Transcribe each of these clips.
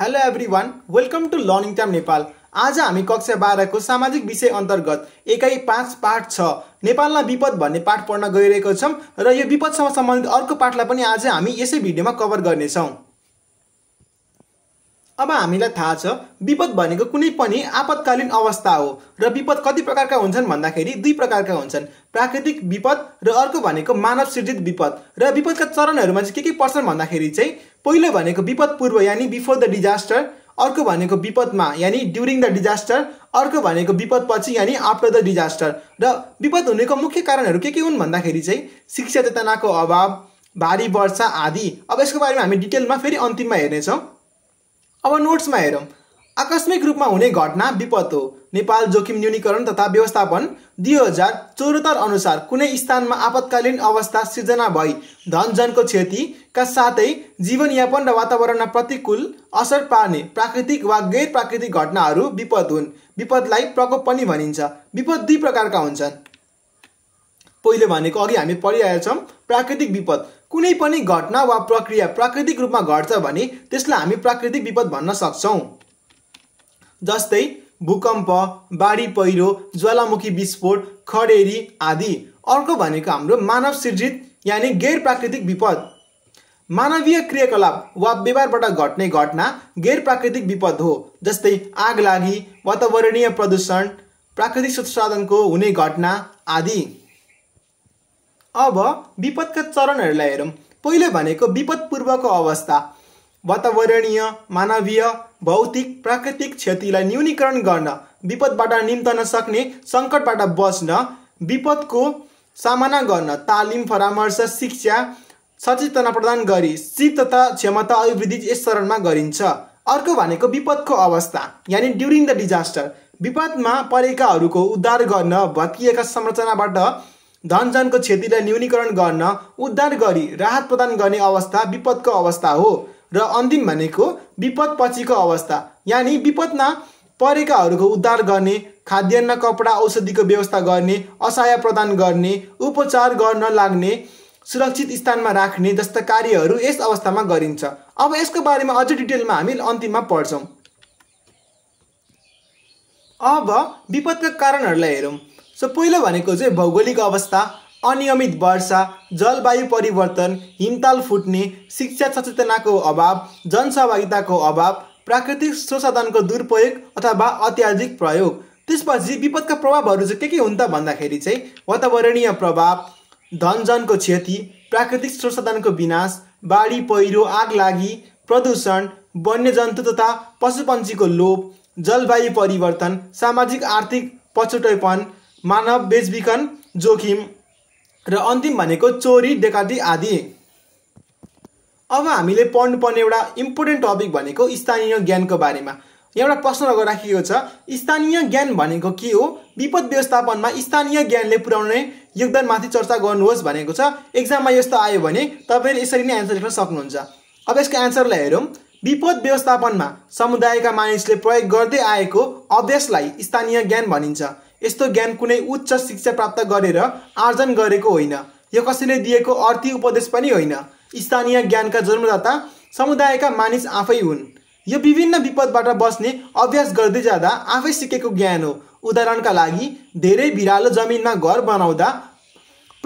hello everyone welcome to learning time Nepal आज हामी कक्षा बाह्रको सामाजिक विषय अन्तर्गत एकाइ पाँच पाठ छ नेपालमा विपद भन्ने पाठ पढ्न गइरहेको छौँ र यो विपदसँग सम्बन्धित अर्को पाठलाई पनि आज हामी यसै भिडियोमा कभर गर्नेछौँ अब हामीलाई थाहा छ विपद भनेको कुनै पनि आपतकालीन अवस्था हो र विपद कति प्रकारका हुन्छन् भन्दाखेरि दुई प्रकारका हुन्छन् प्राकृतिक विपद र अर्को भनेको मानव सृजित विपद र विपदका चरणहरूमा चाहिँ के के पर्छन् भन्दाखेरि चाहिँ पहिलो भनेको विपद पूर्व यानि बिफोर द डिजास्टर अर्को भनेको विपदमा यानि ड्युरिङ द डिजास्टर अर्को भनेको विपदपछि यानि आफ्टर द डिजास्टर र विपद हुनेको मुख्य कारणहरू के के हुन् भन्दाखेरि चाहिँ शिक्षा चेतनाको अभाव भारी वर्षा आदि अब यसको बारेमा हामी डिटेलमा फेरि अन्तिममा हेर्नेछौँ अब नोट्समा हेरौँ आकस्मिक रूपमा हुने घटना विपद हो नेपाल जोखिम न्यूनीकरण तथा व्यवस्थापन दुई हजार चौहत्तर अनुसार कुनै स्थानमा आपतकालीन अवस्था सिर्जना भई धनजनको क्षतिका साथै जीवनयापन र वातावरणमा प्रतिकूल असर पार्ने प्राकृतिक वा गैर प्राकृतिक घटनाहरू विपद हुन् विपदलाई प्रकोप पनि भनिन्छ विपद दुई प्रकारका हुन्छन् पहिलो भनेको अघि हामी पढिरहेछौँ प्राकृतिक विपद कुनै पनि घटना वा प्रक्रिया प्राकृतिक रूपमा घट्छ भने त्यसलाई हामी प्राकृतिक विपद भन्न सक्छौँ जस्तै भूकम्प बाढी पहिरो ज्वालामुखी विस्फोट खडेरी आदि अर्को भनेको हाम्रो मानव सिर्जित यानि गैर प्राकृतिक विपद मानवीय क्रियाकलाप वा व्यवहारबाट घट्ने घटना गैर प्राकृतिक विपद हो जस्तै आग लागि वातावरणीय प्रदूषण प्राकृतिक संसाधनको हुने घटना आदि अब विपदका चरणहरूलाई हेरौँ पहिलो भनेको विपद पूर्वको अवस्था वातावरणीय मानवीय भौतिक प्राकृतिक क्षतिलाई न्यूनीकरण गर्न विपदबाट निम्तन सक्ने सङ्कटबाट बस्न विपदको सामना गर्न तालिम परामर्श शिक्षा सचेतना प्रदान गरी सिप तथा क्षमता अभिवृद्धि यस चरणमा गरिन्छ अर्को भनेको विपदको अवस्था यानि ड्युरिङ द डिजास्टर विपदमा परेकाहरूको उद्धार गर्न भत्किएका संरचनाबाट धनजनको क्षतिलाई न्यूनीकरण गर्न उद्धार गरी राहत प्रदान गर्ने अवस्था विपदको अवस्था हो र अन्तिम भनेको विपद पछिको अवस्था यानि विपदमा परेकाहरूको उद्धार गर्ने खाद्यान्न कपडा औषधिको व्यवस्था गर्ने असहाय प्रदान गर्ने उपचार गर्न लाग्ने सुरक्षित स्थानमा राख्ने जस्ता कार्यहरू यस अवस्थामा गरिन्छ अब यसको बारेमा अझ डिटेलमा हामी अन्तिममा पढ्छौँ अब विपदका कारणहरूलाई हेरौँ सो पहिलो भनेको चाहिँ भौगोलिक अवस्था अनियमित वर्षा जलवायु परिवर्तन हिमताल फुट्ने शिक्षा सचेतनाको अभाव जनसहभागिताको अभाव प्राकृतिक संसाधनको दुरुपयोग अथवा अत्याधिक प्रयोग त्यसपछि विपदका प्रभावहरू चाहिँ के के हुन् त भन्दाखेरि चाहिँ वातावरणीय प्रभाव धनजनको क्षति प्राकृतिक संसाधनको विनाश बाढी पहिरो आग लागि प्रदूषण वन्यजन्तु तथा पशुपन्छीको लोप जलवायु परिवर्तन सामाजिक आर्थिक पछुटैपन मानव बेचबिखन जोखिम र अन्तिम भनेको चोरी डेकाती आदि अब हामीले पढ्नुपर्ने एउटा इम्पोर्टेन्ट टपिक भनेको स्थानीय ज्ञानको बारेमा एउटा प्रश्न राखिएको छ स्थानीय ज्ञान भनेको के हो विपद व्यवस्थापनमा स्थानीय ज्ञानले पुर्याउने योगदानमाथि चर्चा गर्नुहोस् भनेको छ एक्जाममा यस्तो आयो भने तपाईँले यसरी नै एन्सर लेख्न सक्नुहुन्छ अब यसको एन्सरलाई हेरौँ विपद व्यवस्थापनमा समुदायका मानिसले प्रयोग गर्दै आएको अभ्यासलाई स्थानीय ज्ञान भनिन्छ यस्तो ज्ञान कुनै उच्च शिक्षा प्राप्त गरेर आर्जन गरेको होइन यो कसैले दिएको अर्थी उपदेश पनि होइन स्थानीय ज्ञानका जन्मदाता समुदायका मानिस आफै हुन् यो विभिन्न विपदबाट बस्ने अभ्यास गर्दै जाँदा आफै सिकेको ज्ञान हो उदाहरणका लागि धेरै भिरालो जमिनमा घर बनाउँदा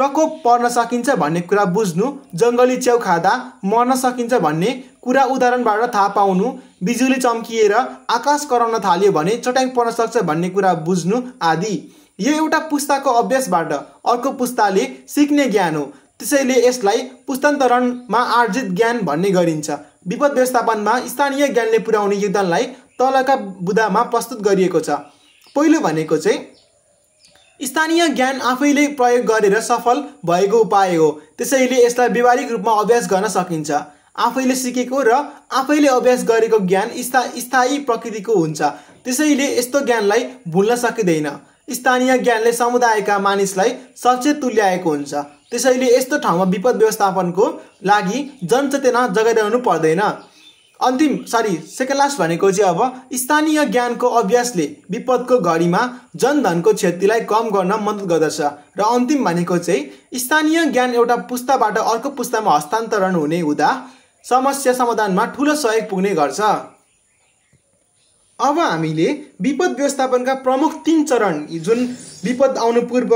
प्रकोप पर्न सकिन्छ भन्ने कुरा बुझ्नु जङ्गली च्याउ खाँदा मर्न सकिन्छ भन्ने कुरा उदाहरणबाट थाहा पाउनु बिजुली चम्किएर आकाश कराउन थाल्यो भने चट्याङ पर्न सक्छ भन्ने कुरा बुझ्नु आदि यो एउटा पुस्ताको अभ्यासबाट अर्को पुस्ताले सिक्ने ज्ञान हो त्यसैले यसलाई पुस्तान्तरणमा आर्जित ज्ञान भन्ने गरिन्छ विपद व्यवस्थापनमा स्थानीय ज्ञानले पुर्याउने योगदानलाई तलका बुदामा प्रस्तुत गरिएको छ पहिलो भनेको चाहिँ स्थानीय ज्ञान आफैले प्रयोग गरेर सफल भएको उपाय हो त्यसैले यसलाई व्यवहारिक रूपमा अभ्यास गर्न सकिन्छ आफैले सिकेको र आफैले अभ्यास गरेको ज्ञान स्था स्थायी प्रकृतिको हुन्छ त्यसैले यस्तो ज्ञानलाई भुल्न सकिँदैन स्थानीय ज्ञानले समुदायका मानिसलाई सचेत तुल्याएको हुन्छ त्यसैले यस्तो ठाउँमा विपद व्यवस्थापनको लागि जनचेतना जगाइरहनु पर्दैन अन्तिम सरी सेकेन्ड लास्ट भनेको चाहिँ अब स्थानीय ज्ञानको अभ्यासले विपदको घडीमा जनधनको क्षतिलाई कम गर्न मद्दत गर्दछ र अन्तिम भनेको चाहिँ स्थानीय ज्ञान एउटा पुस्ताबाट अर्को पुस्तामा हस्तान्तरण हुने हुँदा समस्या समाधानमा ठुलो सहयोग पुग्ने गर्छ अब हामीले विपद व्यवस्थापनका प्रमुख तिन चरण जुन विपद आउनु पूर्व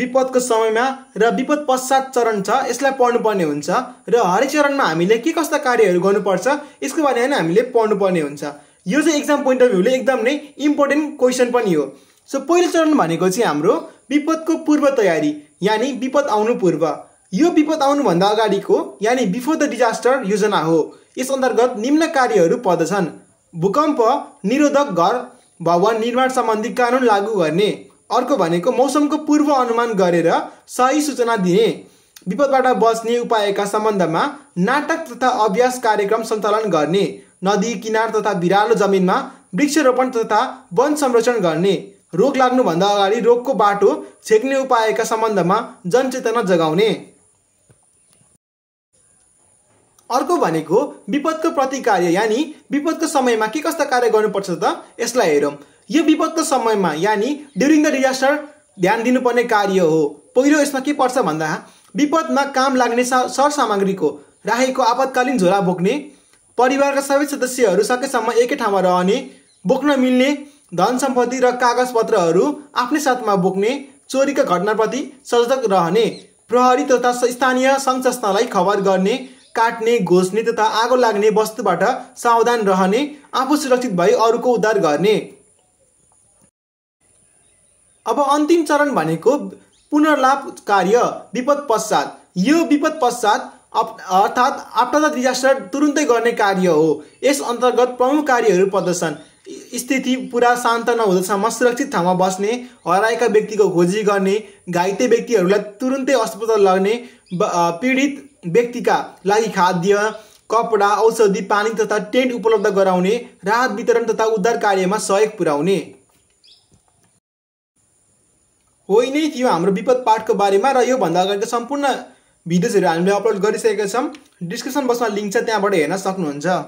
विपदको समयमा र विपद पश्चात चरण छ यसलाई पढ्नुपर्ने हुन्छ र हरेक चरणमा हामीले के कस्ता कार्यहरू गर्नुपर्छ यसको बारेमा हामीले पढ्नुपर्ने हुन्छ यो चाहिँ एक्जाम पोइन्ट अफ भ्यूले एकदम नै इम्पोर्टेन्ट क्वेसन पनि हो सो पहिलो चरण भनेको चाहिँ हाम्रो विपदको पूर्व तयारी यानि विपद आउनु पूर्व यो विपद आउनुभन्दा अगाडिको यानि बिफोर द डिजास्टर योजना हो यस अन्तर्गत निम्न कार्यहरू पर्दछन् भूकम्प निरोधक घर भवन निर्माण सम्बन्धी कानुन लागू गर्ने अर्को भनेको मौसमको पूर्व अनुमान गरेर सही सूचना दिने विपदबाट बच्ने उपायका सम्बन्धमा नाटक तथा अभ्यास कार्यक्रम सञ्चालन गर्ने नदी किनार तथा बिरालो जमिनमा वृक्षरोपण तथा वन संरक्षण गर्ने रोग लाग्नुभन्दा अगाडि रोगको बाटो छेक्ने उपायका सम्बन्धमा जनचेतना जगाउने अर्को भनेको विपदको प्रतिकार्य यानि विपदको समयमा के कस्ता कार्य गर्नुपर्छ त यसलाई हेरौँ यो विपदको समयमा यानि ड्युरिङ द डिजास्टर ध्यान दिनुपर्ने कार्य हो पहिलो यसमा के पर्छ भन्दा विपदमा काम लाग्ने सर सामग्रीको राखेको आपतकालीन झोला बोक्ने परिवारका सबै सदस्यहरू सकेसम्म एकै ठाउँमा रहने बोक्न मिल्ने धन सम्पत्ति र कागजपत्रहरू आफ्नै साथमा बोक्ने चोरीका घटनाप्रति सजग रहने प्रहरी तथा स्थानीय सङ्घ संस्थालाई खबर गर्ने काट्ने घोच्ने तथा आगो लाग्ने वस्तुबाट सावधान रहने आफू सुरक्षित भई अरूको उद्धार गर्ने अब अन्तिम चरण भनेको पुनर्लाभ कार्य विपद पश्चात यो विपद पश्चात अर्थात् आफ्टर द डिजास्टर तुरुन्तै गर्ने कार्य हो यस अन्तर्गत प्रमुख कार्यहरू पर्दछन् स्थिति पुरा शान्त नहुँदासम्म सुरक्षित ठाउँमा बस्ने हराएका व्यक्तिको खोजी गर्ने घाइते व्यक्तिहरूलाई तुरुन्तै अस्पताल लग्ने पीडित व्यक्तिका लागि खाद्य कपडा औषधि पानी तथा टेन्ट उपलब्ध गराउने राहत वितरण तथा उद्धार कार्यमा सहयोग पुर्याउने होइन थियो हाम्रो विपद पाठको बारेमा र योभन्दा त सम्पूर्ण भिडियोजहरू हामीले अपलोड गरिसकेका छौँ डिस्क्रिप्सन बक्समा लिङ्क छ त्यहाँबाट हेर्न सक्नुहुन्छ